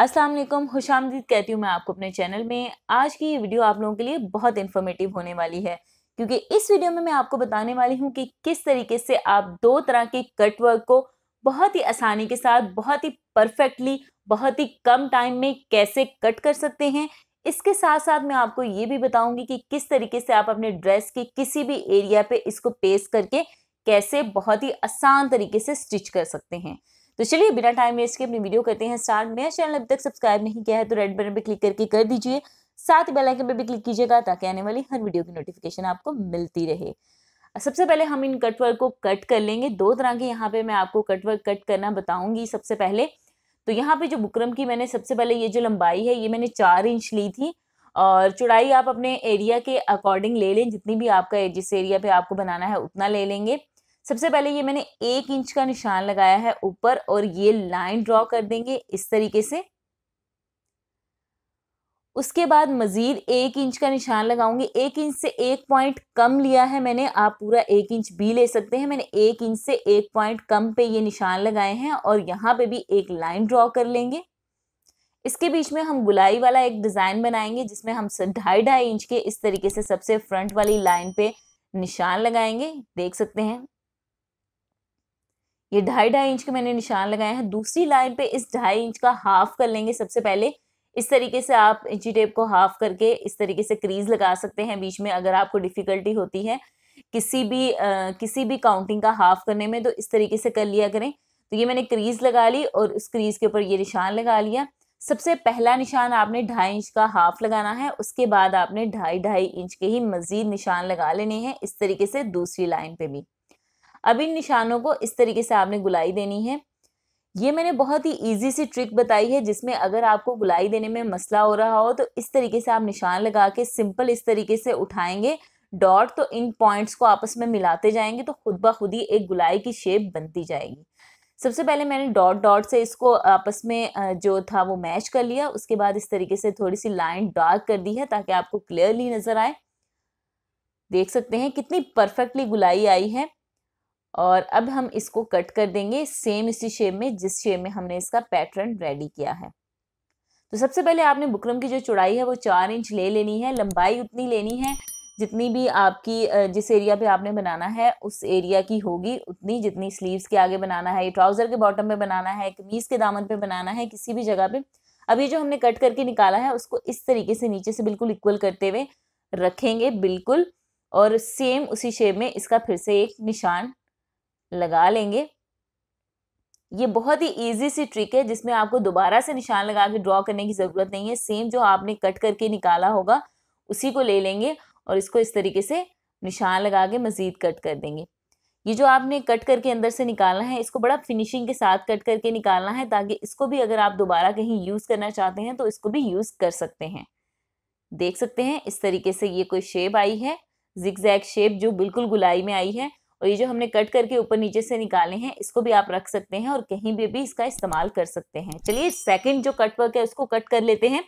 अस्सलाम वालेकुम खुश आमदीद कहती हूँ मैं आपको अपने चैनल में आज की ये वीडियो आप लोगों के लिए बहुत इन्फॉर्मेटिव होने वाली है क्योंकि इस वीडियो में मैं आपको बताने वाली हूँ कि किस तरीके से आप दो तरह के कट वर्क को बहुत ही आसानी के साथ बहुत ही परफेक्टली बहुत ही कम टाइम में कैसे कट कर सकते हैं इसके साथ साथ मैं आपको ये भी बताऊंगी कि किस तरीके से आप अपने ड्रेस के किसी भी एरिया पे इसको पेस्ट करके कैसे बहुत ही आसान तरीके से स्टिच कर सकते हैं तो चलिए बिना टाइम वेस्ट के अपनी वीडियो करते हैं स्टार्ट मेरा चैनल अभी तक सब्सक्राइब नहीं किया है तो रेड बटन पर क्लिक करके कर दीजिए साथ ही बेल आइकन पर भी क्लिक कीजिएगा ताकि आने वाली हर वीडियो की नोटिफिकेशन आपको मिलती रहे सबसे पहले हम इन कटवर्क को कट कर लेंगे दो तरह के यहाँ पे मैं आपको कटवर्क कट करना बताऊंगी सबसे पहले तो यहाँ पे जो बुकरम की मैंने सबसे पहले ये जो लंबाई है ये मैंने चार इंच ली थी और चौड़ाई आप अपने एरिया के अकॉर्डिंग ले लें जितनी भी आपका जिस एरिया पे आपको बनाना है उतना ले लेंगे सबसे पहले ये मैंने एक इंच का निशान लगाया है ऊपर और ये लाइन ड्रॉ कर देंगे इस तरीके से उसके बाद मज़ीद एक इंच का निशान लगाऊंगे एक इंच से एक पॉइंट कम लिया है मैंने आप पूरा एक इंच भी ले सकते हैं मैंने एक इंच से एक पॉइंट कम पे ये निशान लगाए हैं और यहाँ पे भी एक लाइन ड्रॉ कर लेंगे इसके बीच में हम गुलाई वाला एक डिज़ाइन बनाएंगे जिसमें हम ढाई ढाई इंच के इस तरीके से सबसे फ्रंट वाली लाइन पे निशान लगाएंगे देख सकते हैं ये ढाई ढाई इंच के मैंने निशान लगाए हैं दूसरी लाइन पे इस ढाई इंच का हाफ कर लेंगे सबसे पहले इस तरीके से आप इंची टेप को हाफ करके इस तरीके से क्रीज लगा सकते हैं बीच में अगर आपको डिफ़िकल्टी होती है किसी भी आ, किसी भी काउंटिंग का हाफ करने में तो इस तरीके से कर लिया करें तो ये मैंने क्रीज लगा ली और उस क्रीज के ऊपर ये निशान लगा लिया सबसे पहला निशान आपने ढाई इंच का हाफ लगाना है उसके बाद आपने ढाई ढाई इंच के ही मज़ीद निशान लगा लेने हैं इस तरीके से दूसरी लाइन पे भी अब इन निशानों को इस तरीके से आपने गुलाई देनी है ये मैंने बहुत ही ईजी सी ट्रिक बताई है जिसमें अगर आपको गुलाई देने में मसला हो रहा हो तो इस तरीके से आप निशान लगा के सिंपल इस तरीके से उठाएंगे डॉट तो इन पॉइंट्स को आपस में मिलाते जाएंगे तो खुद ब खुद ही एक गुलाई की शेप बनती जाएगी सबसे पहले मैंने डॉट डॉट से इसको आपस में जो था वो मैच कर लिया उसके बाद इस तरीके से थोड़ी सी लाइन डार्क कर दी है ताकि आपको क्लियरली नज़र आए देख सकते हैं कितनी परफेक्टली गुलाई आई है और अब हम इसको कट कर देंगे सेम इसी शेप में जिस शेप में हमने इसका पैटर्न रेडी किया है तो सबसे पहले आपने बुकरम की जो चौड़ाई है वो चार इंच ले लेनी है लंबाई उतनी लेनी है जितनी भी आपकी जिस एरिया पे आपने बनाना है उस एरिया की होगी उतनी जितनी स्लीव्स के आगे बनाना है ट्राउज़र के बॉटम पे बनाना है कमीज़ के दामन पे बनाना है किसी भी जगह पे अब ये जो हमने कट करके निकाला है उसको इस तरीके से नीचे से बिल्कुल इक्वल करते हुए रखेंगे बिल्कुल और सेम उसी शेप में इसका फिर से एक निशान लगा लेंगे ये बहुत ही इजी सी ट्रिक है जिसमें आपको दोबारा से निशान लगा के ड्रॉ करने की ज़रूरत नहीं है सेम जो आपने कट करके निकाला होगा उसी को ले लेंगे और इसको इस तरीके से निशान लगा के मज़ीद कट कर देंगे ये जो आपने कट करके अंदर से निकालना है इसको बड़ा फिनिशिंग के साथ कट करके निकालना है ताकि इसको भी अगर आप दोबारा कहीं यूज़ करना चाहते हैं तो इसको भी यूज़ कर सकते हैं देख सकते हैं इस तरीके से ये कोई शेप आई है जिक जैक शेप जो बिल्कुल गुलाई में आई है और ये जो हमने कट करके ऊपर नीचे से निकाले हैं इसको भी आप रख सकते हैं और कहीं भी भी इसका इस्तेमाल कर सकते हैं चलिए सेकेंड जो कट वर्क है उसको कट कर लेते हैं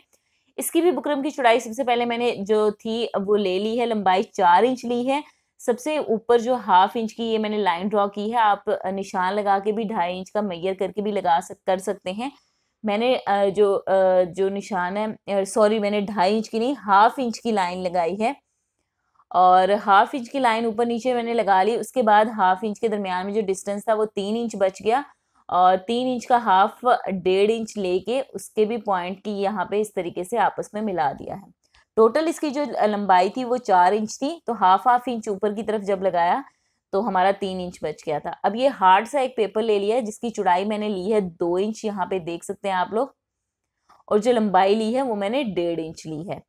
इसकी भी बुकरम की चौड़ाई सबसे पहले मैंने जो थी वो ले ली है लंबाई चार इंच ली है सबसे ऊपर जो हाफ इंच की ये मैंने लाइन ड्रॉ की है आप निशान लगा के भी ढाई इंच का मैयर करके भी लगा सक कर सकते हैं मैंने जो जो निशान है सॉरी मैंने ढाई इंच की नहीं हाफ इंच की लाइन लगाई है और हाफ इंच की लाइन ऊपर नीचे मैंने लगा ली उसके बाद हाफ इंच के दरमियान में जो डिस्टेंस था वो तीन इंच बच गया और तीन इंच का हाफ डेढ़ इंच लेके उसके भी पॉइंट की यहाँ पे इस तरीके से आपस में मिला दिया है टोटल इसकी जो लंबाई थी वो चार इंच थी तो हाफ हाफ इंच ऊपर की तरफ जब लगाया तो हमारा तीन इंच बच गया था अब ये हार्ड सा एक पेपर ले लिया है जिसकी चुड़ाई मैंने ली है दो इंच यहाँ पे देख सकते हैं आप लोग और जो लंबाई ली है वो मैंने डेढ़ इंच ली है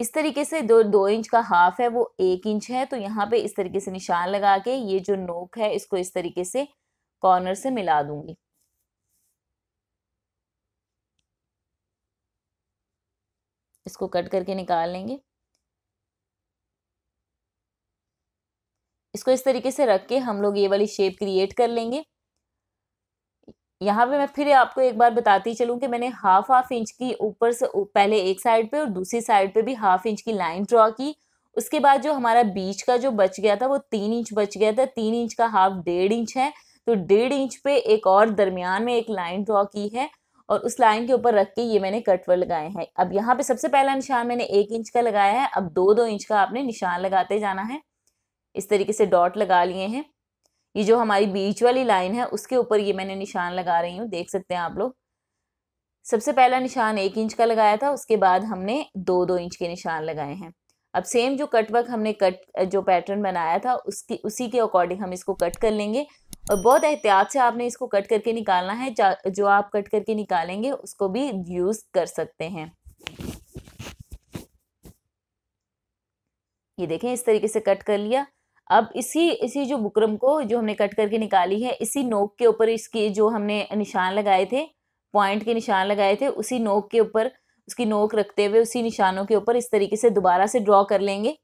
इस तरीके से दो दो इंच का हाफ है वो एक इंच है तो यहाँ पे इस तरीके से निशान लगा के ये जो नोक है इसको इस तरीके से कॉर्नर से मिला दूंगी इसको कट करके निकाल लेंगे इसको इस तरीके से रख के हम लोग ये वाली शेप क्रिएट कर लेंगे यहाँ पे मैं फिर आपको एक बार बताती चलूँ कि मैंने हाफ हाफ इंच की ऊपर से पहले एक साइड पे और दूसरी साइड पे भी हाफ इंच की लाइन ड्रॉ की उसके बाद जो हमारा बीच का जो बच गया था वो तीन इंच बच गया था तीन इंच का हाफ डेढ़ इंच है तो डेढ़ इंच पे एक और दरमियान में एक लाइन ड्रॉ की है और उस लाइन के ऊपर रख के ये मैंने कटवर लगाए हैं अब यहाँ पे सबसे पहला निशान मैंने एक इंच का लगाया है अब दो दो इंच का आपने निशान लगाते जाना है इस तरीके से डॉट लगा लिए हैं ये जो हमारी बीच वाली लाइन है उसके ऊपर ये मैंने निशान लगा रही हूँ देख सकते हैं आप लोग सबसे पहला निशान एक इंच का लगाया था उसके बाद हमने दो दो इंच के निशान लगाए हैं अब सेम जो कट वर्क हमने कट जो पैटर्न बनाया था उसकी उसी के अकॉर्डिंग हम इसको कट कर लेंगे और बहुत एहतियात से आपने इसको कट करके निकालना है जो आप कट करके निकालेंगे उसको भी यूज़ कर सकते हैं ये देखें इस तरीके से कट कर लिया अब इसी इसी जो बुकरम को जो हमने कट करके निकाली है इसी नोक के ऊपर इसके जो हमने निशान लगाए थे पॉइंट के निशान लगाए थे उसी नोक के ऊपर उसकी नोक रखते हुए उसी निशानों के ऊपर इस तरीके से दोबारा से ड्रॉ कर लेंगे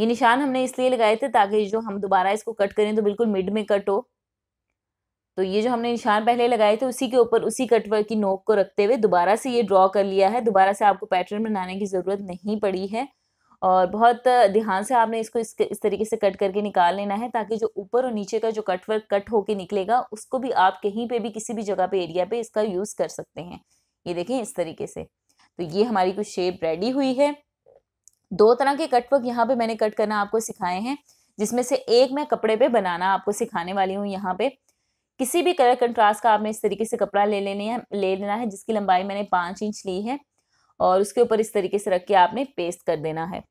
ये निशान हमने इसलिए लगाए थे ताकि जो हम दोबारा इसको कट करें तो बिल्कुल मिड में कट हो तो ये जो हमने निशान पहले लगाए थे उसी के ऊपर उसी कटवर की नोक को रखते हुए दोबारा से ये ड्रॉ कर लिया है दोबारा से आपको पैटर्न बनाने की ज़रूरत नहीं पड़ी है और बहुत ध्यान से आपने इसको इस, इस तरीके से कट करके निकाल लेना है ताकि जो ऊपर और नीचे का जो कट वर्क कट होके निकलेगा उसको भी आप कहीं पे भी किसी भी जगह पे एरिया पे इसका यूज़ कर सकते हैं ये देखें इस तरीके से तो ये हमारी कुछ शेप रेडी हुई है दो तरह के कट वर्क यहाँ पे मैंने कट करना आपको सिखाए हैं जिसमें से एक मैं कपड़े पे बनाना आपको सिखाने वाली हूँ यहाँ पे किसी भी कलर कंट्रास्ट का आपने इस तरीके से कपड़ा ले लेने है ले लेना है जिसकी लंबाई मैंने पाँच इंच ली है और उसके ऊपर इस तरीके से रख के आपने पेस्ट कर देना है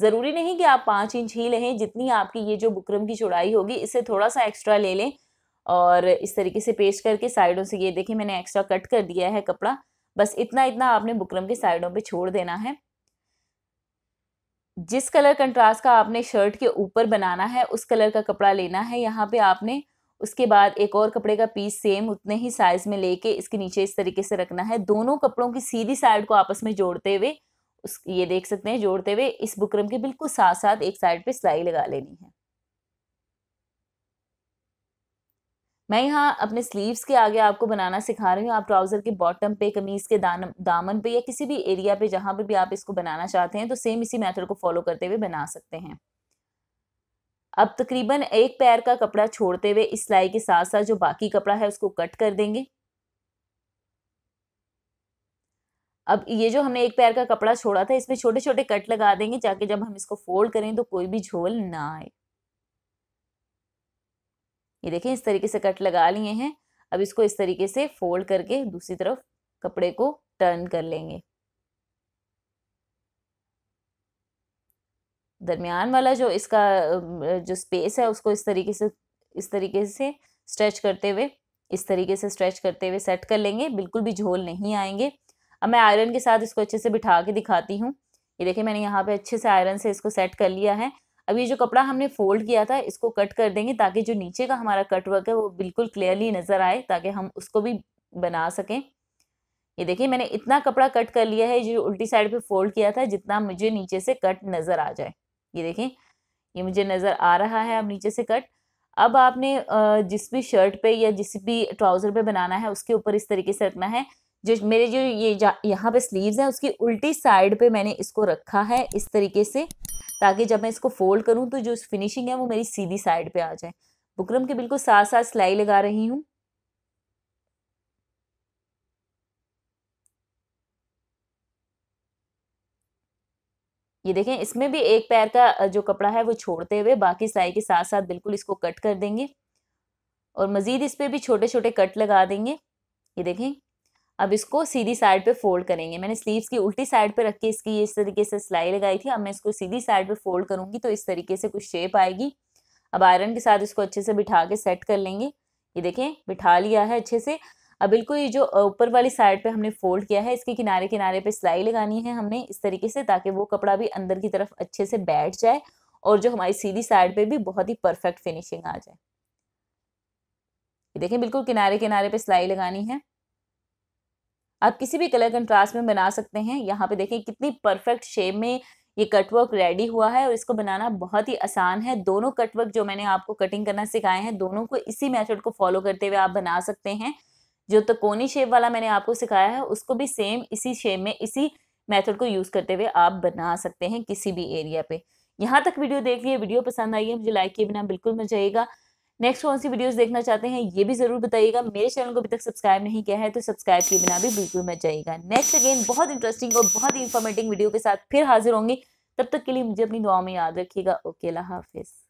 ज़रूरी नहीं कि आप पाँच इंच ही लें जितनी आपकी ये जो बुकरम की चौड़ाई होगी इससे थोड़ा सा एक्स्ट्रा ले लें और इस तरीके से पेस्ट करके साइडों से ये देखिए मैंने एक्स्ट्रा कट कर दिया है कपड़ा बस इतना इतना आपने बुकरम के साइडों पे छोड़ देना है जिस कलर कंट्रास्ट का आपने शर्ट के ऊपर बनाना है उस कलर का कपड़ा लेना है यहाँ पे आपने उसके बाद एक और कपड़े का पीस सेम उतने ही साइज़ में लेके इसके नीचे इस तरीके से रखना है दोनों कपड़ों की सीधी साइड को आपस में जोड़ते हुए उस ये देख सकते हैं जोड़ते हुए इस बुकरम के बिल्कुल साथ साथ एक साइड पे सिलाई लगा लेनी है मैं यहाँ अपने स्लीव्स के आगे आपको बनाना सिखा रही हूँ आप ट्राउज़र के बॉटम पे कमीज़ के दान दामन पे या किसी भी एरिया पे जहां पर भी आप इसको बनाना चाहते हैं तो सेम इसी मेथड को फॉलो करते हुए बना सकते हैं अब तकरीबन एक पैर का कपड़ा छोड़ते हुए इस सिलाई के साथ साथ जो बाकी कपड़ा है उसको कट कर देंगे अब ये जो हमने एक पैर का कपड़ा छोड़ा था इसमें छोटे छोटे कट लगा देंगे जाके जब हम इसको फोल्ड करें तो कोई भी झोल ना आए ये देखें इस तरीके से कट लगा लिए हैं अब इसको इस तरीके से फोल्ड करके दूसरी तरफ कपड़े को टर्न कर लेंगे दरमियान वाला जो इसका जो स्पेस है उसको इस तरीके से इस तरीके से स्ट्रेच करते हुए इस तरीके से स्ट्रेच करते हुए सेट कर लेंगे बिल्कुल भी झोल नहीं आएंगे अब मैं आयरन के साथ इसको अच्छे से बिठा के दिखाती हूँ ये देखिए मैंने यहाँ पे अच्छे से आयरन से इसको सेट कर लिया है अब ये जो कपड़ा हमने फोल्ड किया था इसको कट कर देंगे ताकि जो नीचे का हमारा कट वर्क है वो बिल्कुल क्लियरली नज़र आए ताकि हम उसको भी बना सकें ये देखिए मैंने इतना कपड़ा कट कर लिया है जो उल्टी साइड पे फोल्ड किया था जितना मुझे नीचे से कट नज़र आ जाए ये देखें ये मुझे नज़र आ रहा है अब नीचे से कट अब आपने जिस भी शर्ट पे या जिस भी ट्राउज़र पे बनाना है उसके ऊपर इस तरीके से रखना है जो मेरे जो ये यहाँ पे स्लीव्स हैं उसकी उल्टी साइड पे मैंने इसको रखा है इस तरीके से ताकि जब मैं इसको फोल्ड करूँ तो जो फिनिशिंग है वो मेरी सीधी साइड पे आ जाए बुकरम के बिल्कुल साथ साथ सिलाई लगा रही हूँ ये देखें इसमें भी एक पैर का जो कपड़ा है वो छोड़ते हुए बाकी सिलाई के साथ साथ बिल्कुल इसको कट कर देंगे और मज़ीद इस पर भी छोटे छोटे कट लगा देंगे ये देखें अब इसको सीधी साइड पे फोल्ड करेंगे मैंने स्लीव्स की उल्टी साइड पे रख के इसकी इस तरीके से सिलाई लगाई थी अब मैं इसको सीधी साइड पे फोल्ड करूंगी तो इस तरीके से कुछ शेप आएगी अब आयरन के साथ इसको अच्छे से बिठा के सेट कर लेंगे ये देखें बिठा लिया है अच्छे से अब बिल्कुल ये जो ऊपर वाली साइड पे हमने फोल्ड किया है इसके किनारे किनारे पे सिलाई लगानी है हमने इस तरीके से ताकि वो कपड़ा भी अंदर की तरफ अच्छे से बैठ जाए और जो हमारी सीधी साइड पे भी बहुत ही परफेक्ट फिनिशिंग आ जाए देखें बिल्कुल किनारे किनारे पे सिलाई लगानी है आप किसी भी कलर कंट्रास्ट में बना सकते हैं यहाँ पे देखें कितनी परफेक्ट शेप में ये कटवर्क रेडी हुआ है और इसको बनाना बहुत ही आसान है दोनों कटवर्क जो मैंने आपको कटिंग करना सिखाए हैं दोनों को इसी मेथड को फॉलो करते हुए आप बना सकते हैं जो तकोनी शेप वाला मैंने आपको सिखाया है उसको भी सेम इसी शेप में इसी मेथड को यूज़ करते हुए आप बना सकते हैं किसी भी एरिया पे यहाँ तक वीडियो देख लिए वीडियो पसंद आई है मुझे लाइक किए बिना बिल्कुल जाएगा नेक्स्ट कौन सी वीडियोस देखना चाहते हैं ये भी ज़रूर बताइएगा मेरे चैनल को अभी तक सब्सक्राइब नहीं किया है तो सब्सक्राइब किए बिना भी बिल्कुल मत जाइएगा नेक्स्ट अगेन बहुत इंटरेस्टिंग और बहुत ही इंफॉर्मेटिव वीडियो के साथ फिर हाजिर होंगी तब तक के लिए मुझे अपनी दुआ में याद रखिएगा ओके अल्लाह हाफिज़